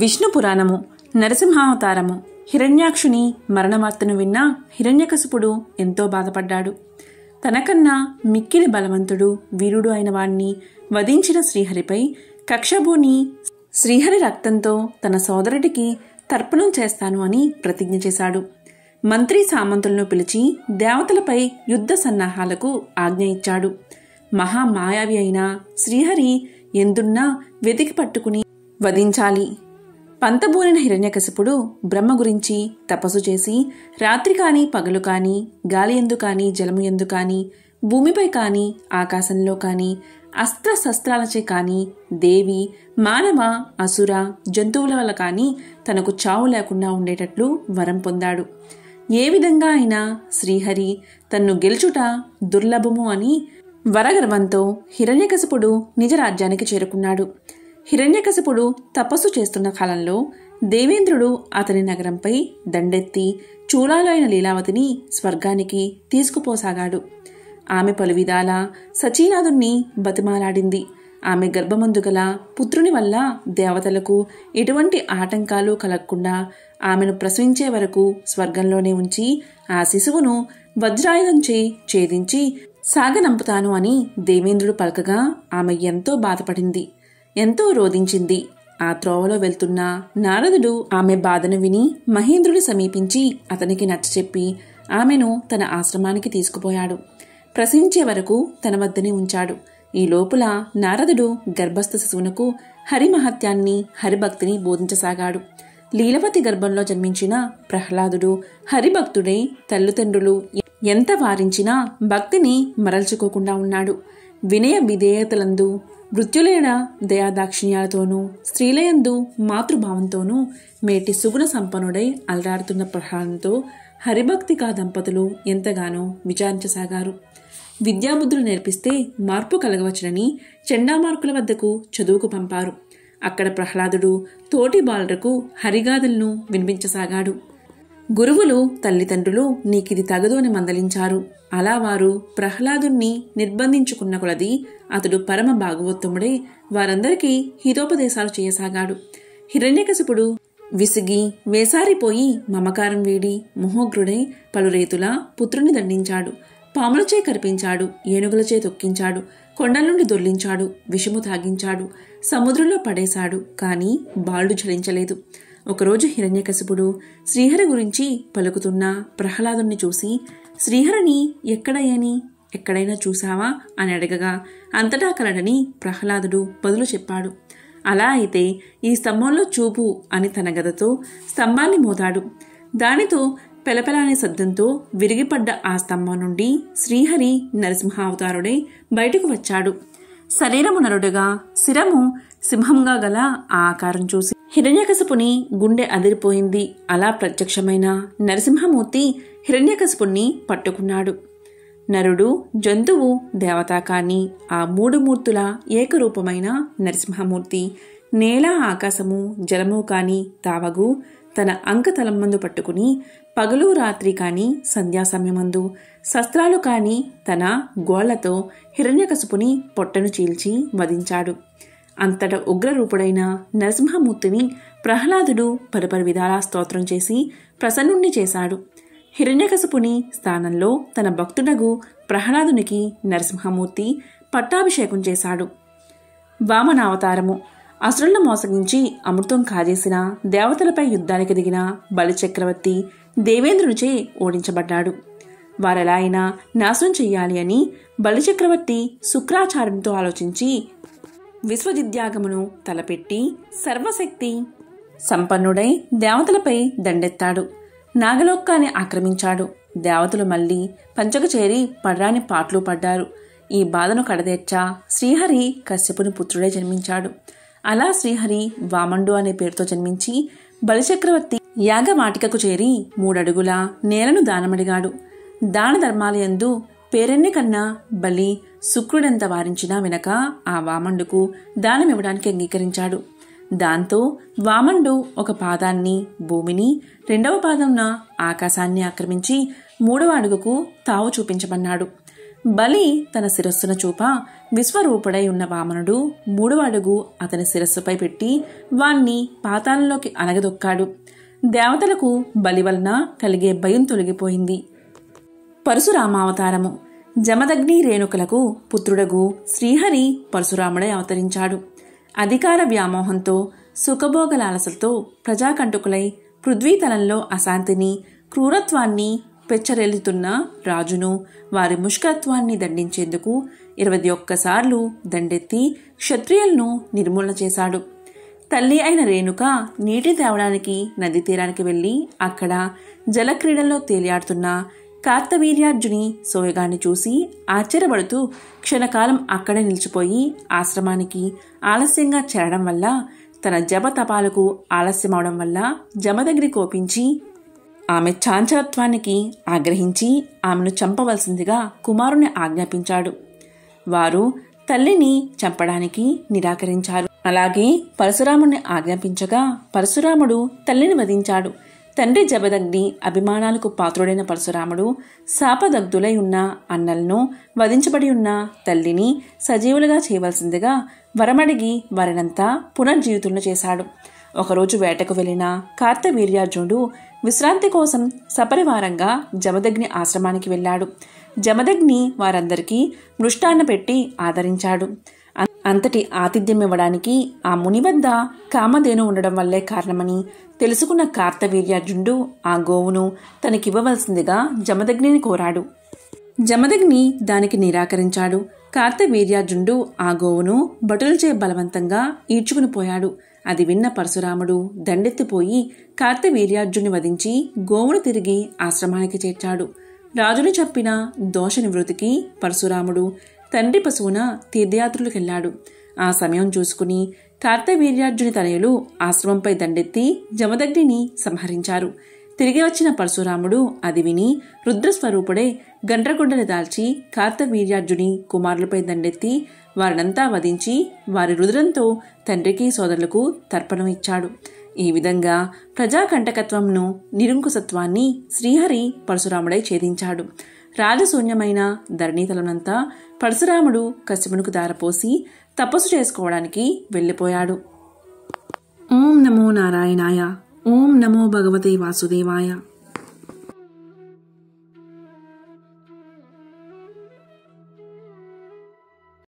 విష్ణు పురాణము నరసింహావతారము హిరణ్యాక్షుని మరణవార్తను విన్న హిరణ్యకసుపుడు ఎంతో బాధపడ్డాడు తనకన్నా మిక్కిలి బలవంతుడు వీరుడు అయిన వాణ్ణి వధించిన శ్రీహరిపై కక్షభూని శ్రీహరి రక్తంతో తన సోదరుడికి తర్పణం చేస్తాను అని ప్రతిజ్ఞ చేశాడు మంత్రి సామంతులను పిలిచి దేవతలపై యుద్ధ సన్నాహాలకు ఆజ్ఞ ఇచ్చాడు మహామాయావి అయిన శ్రీహరి ఎందున్నా వెతికి పట్టుకుని వధించాలి పంతబూలిన హిరణ్యకశపుడు బ్రహ్మ గురించి తపస్సు చేసి రాత్రి కాని పగలు కాని గాలి ఎందు కాని జలము ఎందు కాని భూమిపై కాని ఆకాశంలో కాని అస్త్ర శస్త్రాలచే కాని దేవి మానవ అసుర జంతువుల వల్ల కాని తనకు చావు లేకుండా ఉండేటట్లు వరం పొందాడు ఏ విధంగా అయినా శ్రీహరి తన్ను గెలుచుట దుర్లభము అని వరగర్వంతో హిరణ్యకశపుడు నిజ రాజ్యానికి చేరుకున్నాడు హిరణ్యకశపుడు తపస్సు చేస్తున్న కాలంలో దేవేంద్రుడు అతని నగరంపై దండెత్తి చూలాలైన లీలావతిని స్వర్గానికి తీసుకుపోసాగాడు ఆమె పలు విధాల సచీనాథుణ్ణి బతిమాలాడింది ఆమె గర్భమందు గల పుత్రుని వల్ల దేవతలకు ఎటువంటి ఆటంకాలు కలగకుండా ఆమెను ప్రసవించే వరకు స్వర్గంలోనే ఉంచి ఆ శిశువును వజ్రాయుధంచే ఛేదించి సాగనంపుతాను అని దేవేంద్రుడు పలకగా ఆమె ఎంతో బాధపడింది ఎంతో రోధించింది ఆ త్రోవలో వెళ్తున్న నారదుడు ఆమె బాధను విని మహేంద్రుడు సమీపించి అతనికి నచ్చచెప్పి ఆమెను తన ఆశ్రమానికి తీసుకుపోయాడు ప్రసవించే వరకు తన వద్దనే ఉంచాడు ఈ లోపల నారదుడు గర్భస్థ శిశువునకు హరిమహత్యాన్ని హరిభక్తిని బోధించసాగాడు లీలవతి గర్భంలో జన్మించిన ప్రహ్లాదుడు హరిభక్తుడై తల్లిదండ్రులు ఎంత వారించినా భక్తిని మరల్చుకోకుండా ఉన్నాడు వినయ విధేయతలందు మృత్యులైన దయాదాక్షిణ్యాలతోనూ స్త్రీలయందు మాతృభావంతోనూ మేటి సుగుణ సంపన్నుడై అలరాడుతున్న ప్రహారంతో హరిభక్తికా దంపతులు ఎంతగానో విచారించసాగారు విద్యాబుద్ధులు నేర్పిస్తే మార్పు కలగవచ్చునని చెండామార్కుల వద్దకు చదువుకు పంపారు అక్కడ ప్రహ్లాదుడు తోటి బాలులకు హరిగాథలను వినిపించసాగాడు గురువులు తల్లిదండ్రులు నీకిది తగదు అని మందలించారు అలా వారు ప్రహ్లాదుణ్ణి నిర్బంధించుకున్న కొలది అతడు పరమ భాగవోత్తముడై వారందరికీ హితోపదేశాలు చేయసాగాడు హిరణ్యకశిపుడు విసిగి వేసారిపోయి మమకారం వీడి మొహోగ్రుడై పలురేతులా పుత్రుని దండించాడు పాములచే కరిపించాడు ఏనుగులచే తొక్కించాడు కొండల నుండి దొర్లించాడు విషము తాగించాడు సముద్రంలో పడేశాడు కానీ బాళ్లు ఝలించలేదు ఒకరోజు హిరణ్యకశపుడు శ్రీహరి గురించి పలుకుతున్న ప్రహ్లాదుని చూసి శ్రీహరిని ఎక్కడయ్యని ఎక్కడైనా చూసావా అని అడగగా అంతటా కలడని ప్రహ్లాదుడు బదులు చెప్పాడు అలా అయితే ఈ స్తంభంలో చూపు అని తన గదతో స్తంభాన్ని మోతాడు దానితో పెలపెలానే శబ్దంతో విరిగిపడ్డ ఆ స్తంభం నుండి శ్రీహరి నరసింహావతారుడే బయటకు వచ్చాడు శరీరము నరుడుగా శిరము సింహంగా గల ఆ ఆకారం చూసి హిరణ్యకశపుని గుండె అదిరిపోయింది అలా ప్రత్యక్షమైన నరసింహమూర్తి హిరణ్యకశపుణ్ణి పట్టుకున్నాడు నరుడు జంతువు దేవత కాని ఆ మూడు మూర్తుల ఏకరూపమైన నరసింహమూర్తి నేల ఆకాశము జలము కాని తావగు తన తలం మందు పట్టుకుని పగలు రాత్రి కాని సంధ్యాసమయమందు శస్త్రాలు కాని తన గోళ్లతో హిరణ్యకశపుని పొట్టను చీల్చి వధించాడు అంతట ఉగ్రరూపుడైన నరసింహమూర్తిని ప్రహ్లాదుడు పలుపలు విధాలా స్తోత్రం చేసి ప్రసన్నుణ్ణి చేశాడు హిరణ్యకసుపుని స్థానంలో తన భక్తుడగు ప్రహ్లాదునికి నరసింహమూర్తి పట్టాభిషేకం చేశాడు వామనావతారము అసురులను మోసగించి అమృతం కాజేసిన దేవతలపై యుద్ధానికి దిగిన బలిచక్రవర్తి దేవేంద్రునిచే ఓడించబడ్డాడు వారెలా అయినా నాశనం చెయ్యాలి అని బలిచక్రవర్తి శుక్రాచార్యునితో ఆలోచించి విశ్వజిద్యాగమును తలపెట్టి సర్వశక్తి సంపన్నుడై దేవతలపై దండెత్తాడు నాగలోకాన్ని ఆక్రమించాడు దేవతలు మళ్ళీ పంచకు చేరి పడ్రాని పాటలు పడ్డారు ఈ బాధను కడదేర్చా శ్రీహరి కశ్యపుని పుత్రుడే జన్మించాడు అలా శ్రీహరి వామండు అనే పేరుతో జన్మించి బలిచక్రవర్తి యాగవాటికకు చేరి మూడడుగుల నేలను దానమడిగాడు దాన ధర్మాలయందు పేరెన్ని కన్నా బలి శుక్రుడెంత వారించినా వినక ఆ వామండుకు దానమివ్వడానికి అంగీకరించాడు దాంతో వామండు ఒక పాదాన్ని భూమిని రెండవ పాదంన ఆకాశాన్ని ఆక్రమించి మూడవ అడుగుకు తావు చూపించమన్నాడు బలి తన శిరస్సున చూప విశ్వరూపుడై ఉన్న వామనుడు మూడవ అడుగు అతని శిరస్సుపై పెట్టి వాణ్ణి పాతాలలోకి అనగదొక్కాడు దేవతలకు బలి వలన కలిగే భయం తొలగిపోయింది పరశురామావతారము జమదగ్ని రేణుకలకు పుత్రుడగు శ్రీహరి పరశురాముడై అవతరించాడు అధికార వ్యామోహంతో సుఖభోగలాలసలతో ప్రజాకంటుకులై పృథ్వీతలంలో అశాంతిని క్రూరత్వాన్ని పెచ్చరెల్లుతున్న రాజును వారి ముష్కత్వాన్ని దండించేందుకు ఇరవై ఒక్కసార్లు దండెత్తి క్షత్రియులను నిర్మూలన చేశాడు తల్లి అయిన రేణుక నీటి తేవడానికి నది తీరానికి వెళ్ళి అక్కడ జలక్రీడల్లో తేలియాడుతున్న కార్తవీర్యార్జుని సోయగాన్ని చూసి ఆశ్చర్యపడుతూ క్షణకాలం అక్కడే నిలిచిపోయి ఆశ్రమానికి ఆలస్యంగా చేరడం వల్ల తన జప తపాలకు ఆలస్యమవడం వల్ల దగ్గరి కోపించి ఆమె చాంచలత్వానికి ఆగ్రహించి ఆమెను చంపవలసిందిగా కుమారుని ఆజ్ఞాపించాడు వారు తల్లిని చంపడానికి నిరాకరించారు అలాగే పరశురాముని ఆజ్ఞాపించగా పరశురాముడు తల్లిని వధించాడు తండ్రి జబదగ్ని అభిమానాలకు పాత్రుడైన పరశురాముడు శాపదగ్ధులై ఉన్న అన్నలను వధించబడి ఉన్న తల్లిని సజీవులుగా చేయవలసిందిగా వరమడిగి వారినంతా పునర్జీవితులను చేశాడు ఒకరోజు వేటకు వెళ్ళిన కార్తవీర్యార్జునుడు విశ్రాంతి కోసం సపరివారంగా జమదగ్ని ఆశ్రమానికి వెళ్ళాడు జమదగ్ని వారందరికీ మృష్టాన్న పెట్టి ఆదరించాడు అంతటి ఆతిథ్యం ఇవ్వడానికి ఆ ముని వద్ద కామధేను ఉండడం వల్లే కారణమని తెలుసుకున్న కార్తవీర్యార్జునుడు ఆ గోవును తనకివ్వవలసిందిగా జమదగ్నిని కోరాడు జమదగ్ని దానికి నిరాకరించాడు కార్తవీర్యార్జునుడు ఆ గోవును చే బలవంతంగా ఈడ్చుకుని పోయాడు అది విన్న పరశురాముడు దండెత్తిపోయి కార్తవీర్యార్జుని వధించి గోవును తిరిగి ఆశ్రమానికి చేర్చాడు రాజును చెప్పిన దోష నివృత్తికి పరశురాముడు తండ్రి పశువున తీర్థయాత్రలకు వెళ్ళాడు ఆ సమయం చూసుకుని కార్తవీర్యార్జుని తనయులు ఆశ్రమంపై దండెత్తి జమదగ్నిని సంహరించారు తిరిగి వచ్చిన పరశురాముడు అది విని రుద్రస్వరూపుడే గండ్రగుడ్డను దాల్చి కార్తవీర్యార్జుని కుమారులపై దండెత్తి వారినంతా వధించి వారి రుద్రంతో తండ్రికి సోదరులకు తర్పణం ఇచ్చాడు ఈ విధంగా ప్రజాకంటకత్వంను నిరుంకుశత్వాన్ని శ్రీహరి పరశురాముడై ఛేదించాడు రాజశూన్యమైన ధరణీతలనంతా పరశురాముడు కశ్యపునికి దారపోసి తపస్సు చేసుకోవడానికి వెళ్ళిపోయాడు ఓం నమో నారాయణాయ ఓం నమో భగవతే వాసుదేవాయ